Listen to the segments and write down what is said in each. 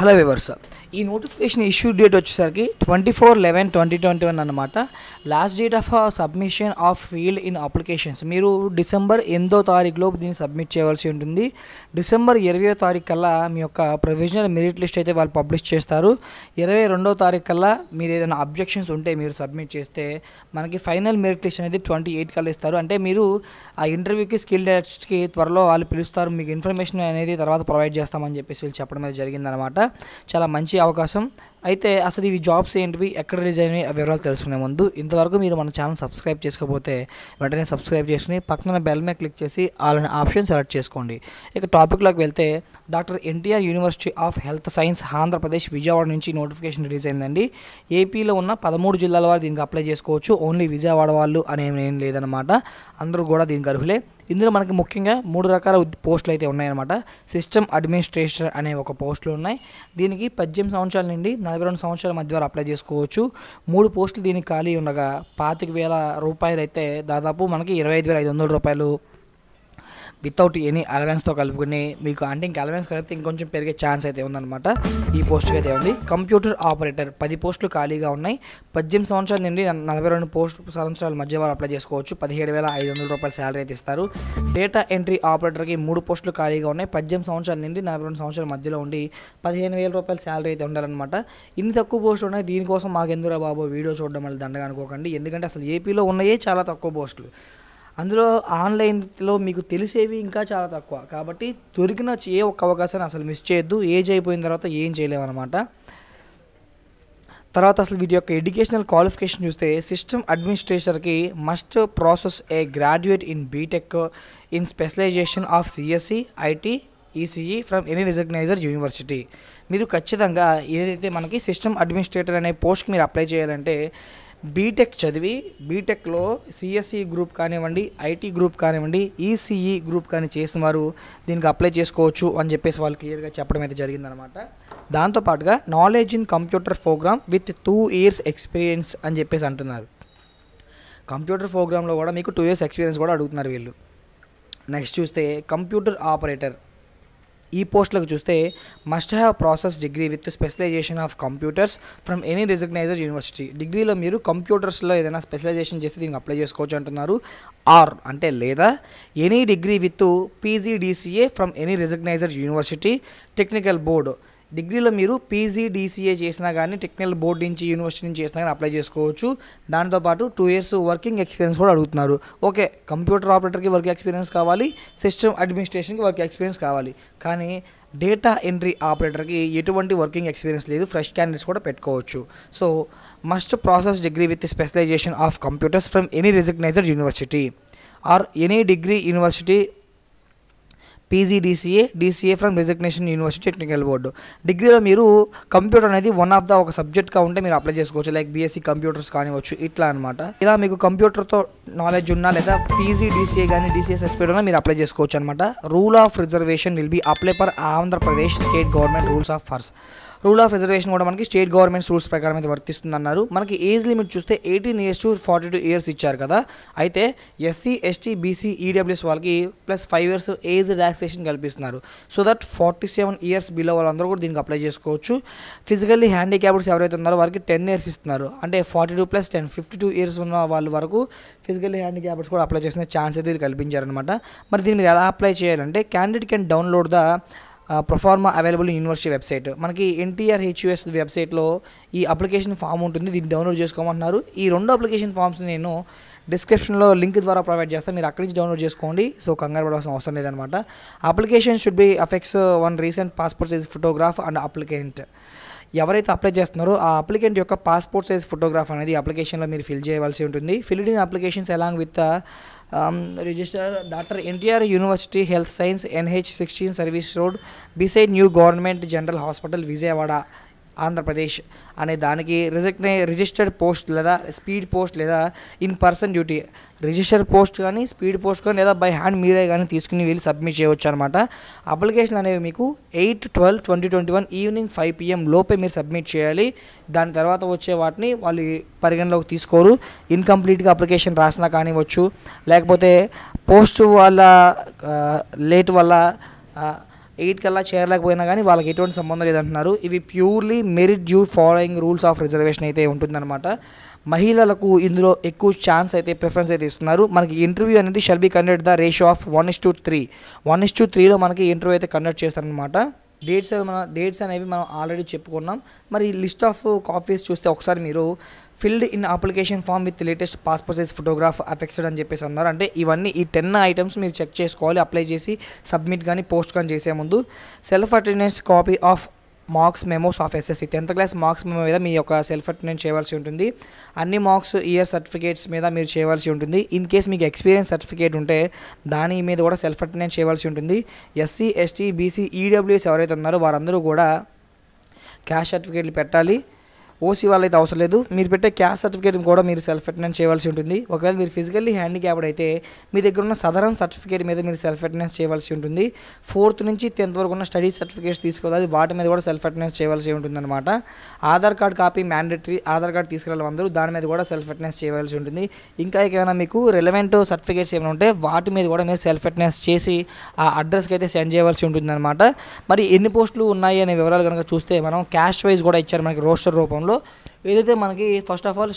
hello viewers ఈ notification issue date వచ్చేసరికి twenty four eleven twenty twenty one అనమాట last date of submission of filled in applications మీరు December ఎనిమిదో తారీఖులోపు దీన్ని సబ్మిట్ చేయవలసి ఉంటుంది డిసెంబర్ ఇరవయో తారీఖు కల్లా మీ యొక్క ప్రొవిజనల్ మెరిట్ లిస్ట్ అయితే వాళ్ళు పబ్లిష్ చేస్తారు ఇరవై రెండో తారీఖు కల్లా మీరు ఏదైనా అబ్జెక్షన్స్ ఉంటే మీరు సబ్మిట్ చేస్తే మనకి ఫైనల్ మెరిట్ లిస్ట్ అనేది ట్వంటీ ఎయిట్ కల్లా ఇస్తారు అంటే మీరు ఆ ఇంటర్వ్యూకి స్కిల్ టెస్ట్కి త్వరలో వాళ్ళు పిలుస్తారు మీకు ఇన్ఫర్మేషన్ అనేది తర్వాత ప్రొవైడ్ చేస్తామని చెప్పేసి వీళ్ళు చెప్పడం అనేది జరిగిందనమాట చాలా మంచి అవకాశం అయితే అసలు ఇవి జాబ్స్ ఏంటివి ఎక్కడ రిజైన్ అయినవి వివరాలు తెలుసుకునే ముందు ఇంతవరకు మీరు మన ఛానల్ సబ్స్క్రైబ్ చేసుకోకపోతే వెంటనే సబ్స్క్రైబ్ చేసుకుని పక్కన బెల్ మీద క్లిక్ చేసి అలానే ఆప్షన్ సెలెక్ట్ చేసుకోండి ఇక టాపిక్లోకి వెళ్తే doctor NTR university of health science Andhra Pradesh Vijayawada నుంచి నోటిఫికేషన్ రిలీజ్ అయిందండి ఏపీలో ఉన్న పదమూడు జిల్లాల వారు దీనికి అప్లై చేసుకోవచ్చు ఓన్లీ విజయవాడ వాళ్ళు అనేం ఏం లేదనమాట అందరూ కూడా దీనికి అర్హులే ఇందులో మనకి ముఖ్యంగా మూడు రకాల పోస్టులు అయితే ఉన్నాయన్నమాట సిస్టమ్ అడ్మినిస్ట్రేషన్ అనే ఒక పోస్టులు ఉన్నాయి దీనికి పద్దెనిమిది సంవత్సరాల నుండి నలభై రెండు సంవత్సరాల మధ్య వరకు అప్లై చేసుకోవచ్చు మూడు పోస్టులు దీనికి ఖాళీ ఉండగా పాతిక వేల రూపాయలు అయితే దాదాపు మనకి ఇరవై ఐదు వేల ఐదు వందల రూపాయలు వితౌట్ ఎనీ అలవెన్స్తో కలుపుకుని మీకు అంటే ఇంకా అలవెన్స్ కలిపితే ఇంకొంచెం పెరిగే ఛాన్స్ అయితే ఉందన్నమాట ఈ పోస్ట్కి అయితే ఉంది కంప్యూటర్ ఆపరేటర్ పది పోస్టులు ఖాళీగా ఉన్నాయి పద్దెనిమిది సంవత్సరాల నుండి నలభై రెండు పోస్ట్ సంవత్సరాల మధ్య వారు అప్లై చేసుకోవచ్చు పదిహేడు వేల ఐదు వందల రూపాయల శాలరీ అయితే ఇస్తారు డేటా ఎంట్రీ ఆపరేటర్కి మూడు పోస్టులు ఖాళీగా ఉన్నాయి పద్దెనిమిది సంవత్సరాల నుండి నలభై రెండు సంవత్సరాల మధ్యలో ఉండి పదిహేను వేల రూపాయల శాలరీ అయితే ఉండాలన్నమాట ఇన్ని తక్కువ పోస్టులు ఉన్నాయి దీనికోసం మాకు ఎందుకు బాబు వీడియో చూడడం వల్ల దండగా అనుకోకండి ఎందుకంటే అసలు ఏపీలో ఉన్నాయే చాలా తక్కువ పోస్టులు అందులో ఆన్లైన్లో మీకు తెలిసేవి ఇంకా చాలా తక్కువ కాబట్టి దొరికిన ఏ ఒక్క అవకాశాన్ని అసలు మిస్ చేయొద్దు ఏజ్ అయిపోయిన తర్వాత ఏం చేయలేమన్నమాట తర్వాత అసలు వీటి యొక్క ఎడ్యుకేషనల్ క్వాలిఫికేషన్ చూస్తే సిస్టమ్ అడ్మినిస్ట్రేటర్కి must process a graduate in B Tech in specialisation of CSC IT ECE from any recognised university మీరు ఖచ్చితంగా ఏదైతే మనకి సిస్టమ్ అడ్మినిస్ట్రేటర్ అనే పోస్ట్కి మీరు అప్లై చేయాలంటే బీటెక్ చదివి బీటెక్లో సిఎస్ఈ గ్రూప్ కానివ్వండి ఐటీ గ్రూప్ కానివ్వండి ఈసీఈ e గ్రూప్ e కానీ చేసిన వారు దీనికి అప్లై చేసుకోవచ్చు అని చెప్పేసి వాళ్ళు క్లియర్గా చెప్పడం అయితే జరిగిందనమాట దాంతోపాటుగా knowledge in computer program with two years experience అని చెప్పేసి అంటున్నారు కంప్యూటర్ ప్రోగ్రాంలో కూడా మీకు టూ ఇయర్స్ ఎక్స్పీరియన్స్ కూడా అడుగుతున్నారు వీళ్ళు నెక్స్ట్ చూస్తే కంప్యూటర్ ఆపరేటర్ ఈ పోస్టులకు చూస్తే must have process degree with specialisation of computers from any recognised university డిగ్రీలో మీరు కంప్యూటర్స్లో ఏదైనా స్పెషలైజేషన్ చేస్తే దీనికి అప్లై చేసుకోవచ్చు అంటున్నారు ఆర్ అంటే లేదా any degree with PGDCA from any recognised university technical board డిగ్రీలో మీరు పీజీ డీసీఏ చేసినా కానీ టెక్నికల్ బోర్డు నుంచి యూనివర్సిటీ నుంచి చేసినా కానీ అప్లై చేసుకోవచ్చు దాంతోపాటు టూ ఇయర్స్ వర్కింగ్ ఎక్స్పీరియన్స్ కూడా అడుగుతున్నారు ఓకే కంప్యూటర్ ఆపరేటర్కి వర్క్ ఎక్స్పీరియన్స్ కావాలి సిస్టమ్ అడ్మినిస్ట్రేషన్కి వర్క్ ఎక్స్పీరియన్స్ కావాలి కానీ డేటా ఎంట్రీ ఆపరేటర్కి ఎటువంటి వర్కింగ్ ఎక్స్పీరియన్స్ లేదు ఫ్రెష్ క్యాండిడేట్స్ కూడా పెట్టుకోవచ్చు so must process degree with specialisation of computers from any recognised university or any degree university PGDCA DCA from recognition university technical board డిగ్రీలో మీరు computer అనేది వన్ ఆఫ్ ద ఒక సబ్జెక్ట్గా ఉంటే మీరు apply చేసుకోవచ్చు లైక్ బీఎస్సీ కంప్యూటర్స్ కానివచ్చు ఇట్లా అనమాట ఇలా మీకు కంప్యూటర్తో నాలెడ్జ్ ఉన్నా లేదా పీజీడీసీఏ కానీ డీసీఏ సర్టిఫికేట్ ఉన్నా మీరు అప్లై చేసుకోవచ్చు అనమాట rule of reservation will be apply for Andhra Pradesh state government rules of ఫర్స్ rule of reservation కూడా మనకి స్టేట్ గవర్నమెంట్స్ రూల్స్ ప్రకారం అయితే వర్తిస్తుంది అన్నారు మనకి ఏజ్ లిమిట్ చూస్తే eighteen years to forty two years ఇచ్చారు కదా అయితే ఎస్సీ ఎస్టీ బీసీ ఈడబ్ల్యూఎస్ వాళ్ళకి plus five years age relaxation కల్పిస్తున్నారు so that forty seven years below వాళ్ళందరూ కూడా దీనికి అప్లై చేసుకోవచ్చు ఫిజికల్లీ హ్యాండిక్యాప్డ్స్ ఎవరైతే ఉన్నారో వారికి టెన్ ఇయర్స్ ఇస్తున్నారు అంటే forty two plus ten fifty two years ఉన్న వాళ్ళ వరకు ఫిజికల్లీ హ్యాండిక్యాప్డ్స్ కూడా అప్లై చేసిన ఛాన్స్ అయితే వీళ్ళు కల్పించారనమాట మరి దీన్ని మీరు ఎలా అప్లై చేయాలంటే candidate can download the proforma available university website మనకి ఎన్టీఆర్ హెచ్యుఎస్ వెబ్సైట్లో ఈ అప్లికేషన్ ఫామ్ ఉంటుంది దీన్ని డౌన్లోడ్ చేసుకోమంటున్నారు ఈ రెండు అప్లికేషన్ ఫామ్స్ నేను డిస్క్రిప్షన్లో లింక్ ద్వారా ప్రొవైడ్ చేస్తాను మీరు అక్కడి నుంచి డౌన్లోడ్ చేసుకోండి సో కంగారు పడవలసిన అవసరం లేదనమాట application should be affix one recent passport size photograph and applicant ఎవరైతే అప్లై చేస్తున్నారో ఆ అప్లికెంట్ యొక్క పాస్పోర్ట్ సైజ్ ఫోటోగ్రాఫ్ అనేది అప్లికేషన్లో మీరు ఫిల్ చేయవలసి ఉంటుంది filled in applications along with register doctor NTR university health science NH sixteen service road beside new government general hospital Vijayawada Andhra Pradesh అనే దానికి రిజెక్ట్ రిజిస్టర్డ్ పోస్ట్ లేదా స్పీడ్ పోస్ట్ లేదా in person duty registered post కానీ స్పీడ్ పోస్ట్ కానీ లేదా by hand మీరే కానీ తీసుకుని వీళ్ళు సబ్మిట్ చేయవచ్చు అనమాట అప్లికేషన్ అనేవి మీకు eight twelve twenty twenty one evening five PM లోపే మీరు సబ్మిట్ చేయాలి దాని తర్వాత వచ్చే వాటిని వాళ్ళు పరిగణలోకి తీసుకోరు ఇన్కంప్లీట్గా అప్లికేషన్ రాసినా కానివ్వచ్చు లేకపోతే పోస్ట్ వాళ్ళ లేట్ వల్ల ఎయిట్ కల్లా చేరలేకపోయినా కానీ వాళ్ళకి ఎటువంటి సంబంధం లేదంటున్నారు ఇవి purely merit due following rules of reservation అయితే ఉంటుందన్నమాట మహిళలకు ఇందులో ఎక్కువ ఛాన్స్ అయితే ప్రిఫరెన్స్ అయితే ఇస్తున్నారు మనకి ఇంటర్వ్యూ అనేది shall be conduct the ratio of one is to three one is to త్రీలో మనకి ఇంటర్వ్యూ అయితే కండక్ట్ చేస్తారనమాట డేట్స్ మన డేట్స్ అనేవి మనం ఆల్రెడీ చెప్పుకున్నాం మరి లిస్ట్ ఆఫ్ కాపీస్ చూస్తే ఒకసారి మీరు filled in application form with latest passport size photograph affixed అని చెప్పేసి అన్నారు అంటే ఇవన్నీ ఈ టెన్ ఐటమ్స్ మీరు చెక్ చేసుకోవాలి అప్లై చేసి సబ్మిట్ కానీ పోస్ట్ కానీ చేసే ముందు self attendance copy of marks memos of SSC tenth class marks memo మీద మీ యొక్క సెల్ఫ్ అటెండెన్స్ చేయవలసి ఉంటుంది అన్ని మార్క్స్ ఇయర్ సర్టిఫికేట్స్ మీద మీరు చేయవలసి ఉంటుంది ఇన్ కేస్ మీకు ఎక్స్పీరియన్స్ సర్టిఫికేట్ ఉంటే దాని మీద కూడా సెల్ఫ్ అటెండెన్స్ చేయవలసి ఉంటుంది ఎస్సీ ఎస్టీ బీసీ ఈడబ్ల్యూఎస్ ఎవరైతే ఉన్నారో వారందరూ కూడా క్యాష్ సర్టిఫికేట్లు పెట్టాలి ఓసీ వాళ్ళైతే అవసరం లేదు మీరు పెట్టే క్యాస్ట్ సర్టిఫికేట్ కూడా మీరు సెల్ఫ్ అటెండెన్స్ చేయవలసి ఉంటుంది ఒకవేళ మీరు ఫిజికల్లీ హ్యాండిక్యాప్డ్ అయితే మీ దగ్గర ఉన్న సదరన్ సర్టిఫికేట్ మీద మీరు సెల్ఫ్ అటెండెన్స్ చేయవలసి ఉంటుంది ఫోర్త్ నుంచి టెన్త్ వరకు ఉన్న స్టడీ సర్టిఫికేట్స్ తీసుకోవాలి వాటి మీద కూడా సెల్ఫ్ అటెండెన్స్ చేయవలసి అనమాట Aadhaar card copy mandatory Aadhaar card తీసుకెళ్ళాలి అందరూ దాని మీద కూడా సెల్ఫ్ అటెండెన్స్ చేయవలసి ఉంటుంది ఇంకా ఏమైనా మీకు రిలవెంట్ సర్టిఫికేట్స్ ఏమైనా ఉంటే వాటి మీద కూడా మీరు సెల్ఫ్ అటెండెన్స్ చేసి ఆ అడ్రస్కి అయితే సెండ్ చేయవలసి అనమాట మరి ఎన్ని పోస్టులు ఉన్నాయి అనే వివరాలు కనుక చూస్తే మనం క్యాష్ వైజ్ కూడా ఇచ్చారు మనకి రోస్టర్ రూపంలో విషయంలో ఏదైతే మనకి first of all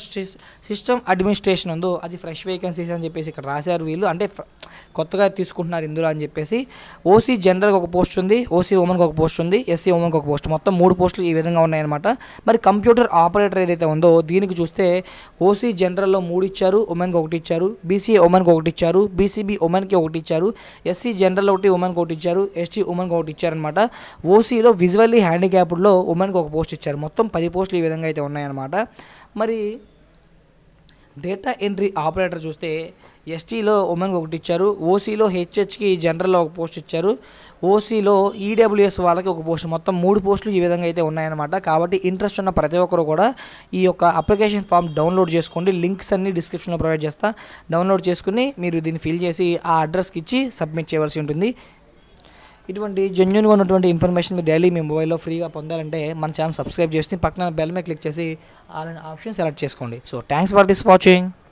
system administration ఉందో అది ఫ్రెష్ వేకెన్సీస్ అని చెప్పేసి ఇక్కడ రాశారు వీళ్ళు అంటే కొత్తగా తీసుకుంటున్నారు ఇందులో అని చెప్పేసి ఓసీ జనరల్కి ఒక పోస్ట్ ఉంది ఓసీ ఉమెన్కి ఒక పోస్ట్ ఉంది ఎస్సీ ఉమెన్కి ఒక పోస్ట్ మొత్తం మూడు పోస్టులు ఈ విధంగా ఉన్నాయన్నమాట మరి కంప్యూటర్ ఆపరేటర్ ఏదైతే ఉందో దీనికి చూస్తే ఓసీ జనరల్లో మూడు ఇచ్చారు ఉమెన్కి ఒకటి ఇచ్చారు బీసీ ఉమెన్కి ఒకటి ఇచ్చారు బీసీబీ ఉమెన్కి ఒకటి ఇచ్చారు ఎస్సీ జనరల్ ఒకటి ఉమెన్కి ఒకటి ఇచ్చారు ఎస్టీ ఉమెన్కి ఒకటి ఇచ్చారనమాట ఓసీలో విజువల్లీ హ్యాండిక్యాప్డ్లో ఉమెన్కి ఒక పోస్ట్ ఇచ్చారు మొత్తం పది పోస్టులు ఈ విధంగా అయితే ఉన్నాయన్నమాట అనమాట మరి డేటా ఎంట్రీ ఆపరేటర్ చూస్తే ఎస్టీలో ఉమెన్కి ఒకటి ఇచ్చారు ఓసీలో హెచ్హెచ్కి జనరల్లో ఒక పోస్ట్ ఇచ్చారు ఓసీలో ఈడబ్ల్యూఎస్ e వాళ్ళకి ఒక పోస్ట్ మొత్తం మూడు పోస్టులు ఈ విధంగా అయితే ఉన్నాయన్నమాట కాబట్టి ఇంట్రెస్ట్ ఉన్న ప్రతి ఒక్కరు కూడా ఈ యొక్క అప్లికేషన్ ఫామ్ డౌన్లోడ్ చేసుకోండి లింక్స్ అన్ని డిస్క్రిప్షన్లో ప్రొవైడ్ చేస్తా డౌన్లోడ్ చేసుకుని మీరు దీన్ని ఫిల్ చేసి ఆ అడ్రస్కి ఇచ్చి సబ్మిట్ చేయవలసి ఉంటుంది ఇటువంటి జెన్యున్గా ఉన్నటువంటి ఇన్ఫర్మేషన్ మీరు డైలీ మీ మొబైల్లో ఫ్రీగా పొందాలంటే మన ఛానల్ సబ్స్క్రైబ్ చేసి పక్కన బెల్ మీద క్లిక్ చేసి ఆల్ ఆప్షన్ సెలెక్ట్ చేసుకోండి so thanks for this watching